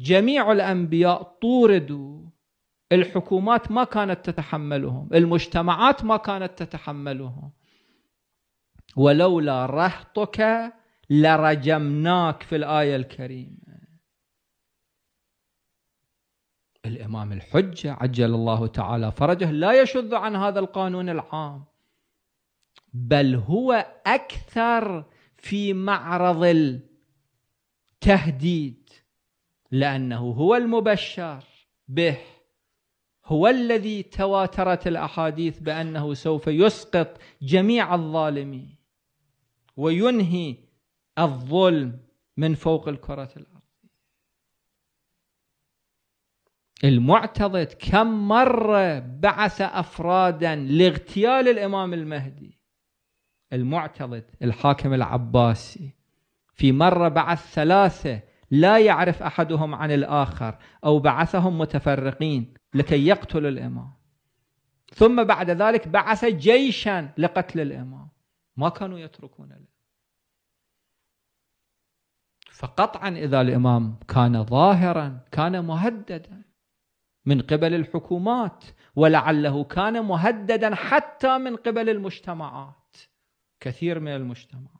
جميع الأنبياء طوردوا الحكومات ما كانت تتحملهم المجتمعات ما كانت تتحملهم ولولا رهطك لرجمناك في الآية الكريمة الإمام الحجة عجل الله تعالى فرجه لا يشذ عن هذا القانون العام بل هو أكثر في معرض التهديد لأنه هو المبشر به هو الذي تواترت الأحاديث بأنه سوف يسقط جميع الظالمين وينهي الظلم من فوق الكرة الارض المعتضد كم مرة بعث أفرادا لاغتيال الإمام المهدي المعتضد الحاكم العباسي في مرة بعث ثلاثة لا يعرف أحدهم عن الآخر أو بعثهم متفرقين لكي يقتلوا الإمام ثم بعد ذلك بعث جيشا لقتل الإمام ما كانوا يتركون الإمام فقطعا إذا الإمام كان ظاهرا كان مهددا من قبل الحكومات ولعله كان مهددا حتى من قبل المجتمعات كثير من المجتمعات